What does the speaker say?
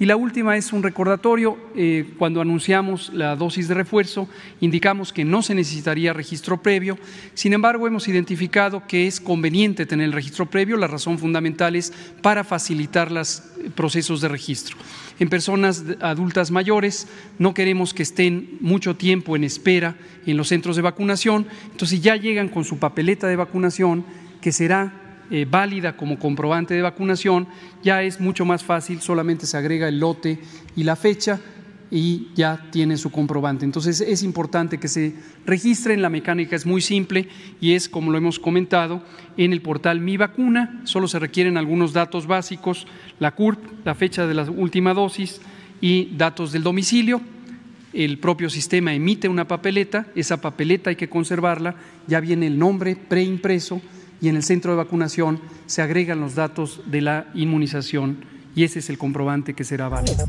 Y la última es un recordatorio. Eh, cuando anunciamos la dosis de refuerzo, indicamos que no se necesitaría registro previo. Sin embargo, hemos identificado que es conveniente tener el registro previo. La razón fundamental es para facilitar los eh, procesos de registro. En personas adultas mayores no queremos que estén mucho tiempo en espera en los centros de vacunación. Entonces, ya llegan con su papeleta de vacunación, que será eh, válida como comprobante de vacunación, ya es mucho más fácil, solamente se agrega el lote y la fecha y ya tiene su comprobante. Entonces es importante que se registren, la mecánica es muy simple y es, como lo hemos comentado, en el portal Mi Vacuna, solo se requieren algunos datos básicos, la CURP, la fecha de la última dosis y datos del domicilio. El propio sistema emite una papeleta, esa papeleta hay que conservarla, ya viene el nombre preimpreso y en el centro de vacunación se agregan los datos de la inmunización y ese es el comprobante que será válido.